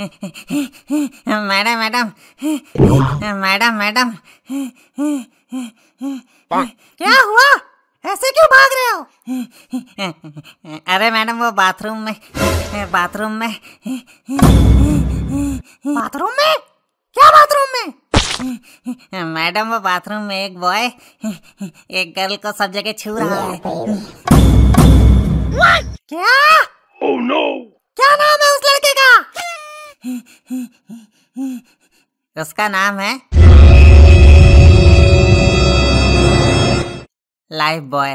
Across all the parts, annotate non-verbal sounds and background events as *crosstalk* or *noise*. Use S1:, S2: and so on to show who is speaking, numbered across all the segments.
S1: Madam madam madam madam क्या हुआ ऐसे क्यों भाग रहे हो अरे मैडम वो बाथरूम में बाथरूम में बाथरूम में क्या बाथरूम में मैडम वो बाथरूम में एक बॉय एक गर्ल को सब जगह छू रहा है
S2: क्या oh,
S1: no. क्या नाम है उस उसका नाम है लाइफ बॉय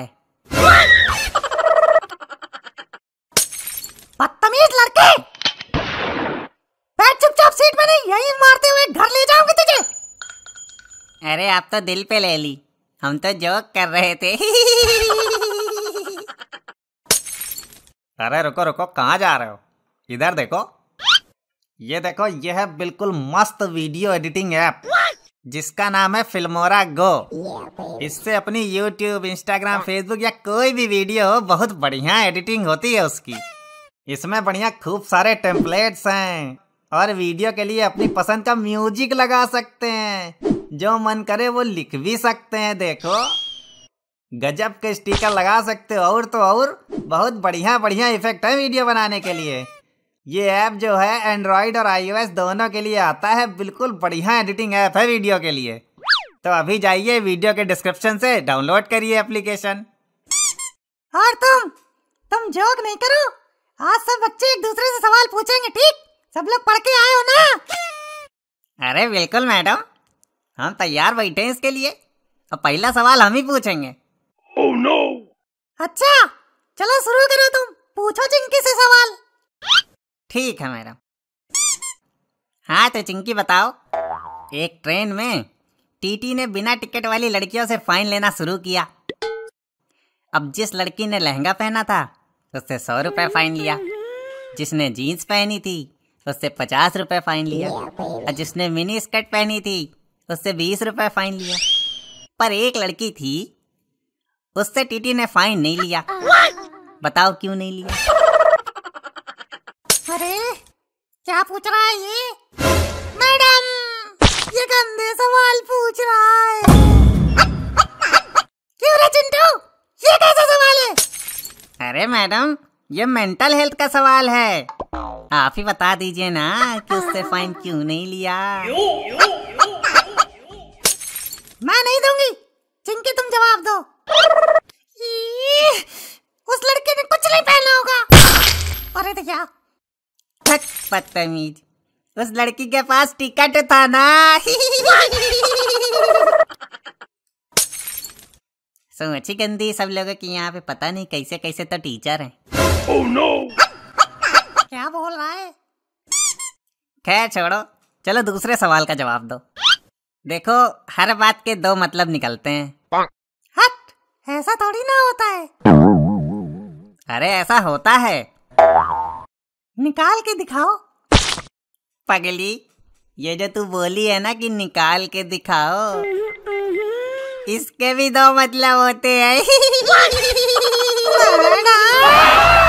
S2: बदतमीज लड़के पैर चुपचाप सीट में नहीं यहीं मारते हुए घर ले जाऊंगी तुझे
S1: अरे आप तो दिल पे ले ली हम तो जोक कर रहे थे *laughs* अरे रुको रुको कहाँ जा रहे हो इधर देखो ये देखो ये है बिल्कुल मस्त वीडियो एडिटिंग ऐप जिसका नाम है फिल्मोरा गो इससे अपनी यूट्यूब इंस्टाग्राम फेसबुक या कोई भी वीडियो हो बहुत बढ़िया एडिटिंग होती है उसकी इसमें बढ़िया खूब सारे टेम्पलेट्स हैं और वीडियो के लिए अपनी पसंद का म्यूजिक लगा सकते हैं जो मन करे वो लिख भी सकते हैं देखो गजब के स्टिकर लगा सकते हो और तो और बहुत बढ़िया बढ़िया इफेक्ट है वीडियो बनाने के लिए ये ऐप जो है एंड्रॉयड और आईओएस दोनों के लिए आता है बिल्कुल बढ़िया एडिटिंग ऐप है वीडियो के लिए तो अभी जाइए वीडियो के डिस्क्रिप्शन से डाउनलोड करिए एप्लीकेशन
S2: और तुम तुम जोक नहीं करो आज सब बच्चे एक दूसरे से सवाल पूछेंगे ठीक सब लोग पढ़ के आए हो ना
S1: अरे बिल्कुल मैडम हम तैयार बैठे हैं इसके लिए अब पहला सवाल हम ही पूछेंगे oh,
S2: no. अच्छा चलो शुरू करो तुम पूछो चिंकी से सवाल
S1: ठीक है मैडम हाँ तो चिंकी बताओ एक ट्रेन में टीटी ने बिना टिकट वाली लड़कियों से फाइन लेना शुरू किया अब जिस लड़की ने लहंगा पहना था उससे सौ रुपये फाइन लिया जिसने जीन्स पहनी थी उससे पचास रुपये फाइन लिया और जिसने मिनी स्कर्ट पहनी थी उससे बीस रुपये फाइन लिया पर एक लड़की थी उससे टीटी ने फाइन नहीं लिया बताओ क्यों नहीं लिया
S2: क्या पूछ रहा है ये मैडम
S1: ये गंदे सवाल पूछ रहा है क्यों रे चिंटू ये कैसा सवाल है अरे मैडम ये मेंटल हेल्थ का सवाल है आप ही बता दीजिए ना कि उससे फाइन क्यों नहीं लिया
S2: मैं नहीं दूंगी चिंकी तुम जवाब
S1: दो बदतमीज उस लड़की के पास टिकट था ना सोची गंदी सब लोगों की यहाँ पे पता नहीं कैसे कैसे तो टीचर हैं oh, no.
S2: क्या बोल रहा है
S1: खैर छोड़ो चलो दूसरे सवाल का जवाब दो देखो हर बात के दो मतलब निकलते हैं हट ऐसा
S2: थोड़ी ना होता है
S1: अरे ऐसा होता है निकाल के दिखाओ पगली ये जो तू बोली है ना कि निकाल के दिखाओ इसके भी दो मतलब होते हैं *laughs*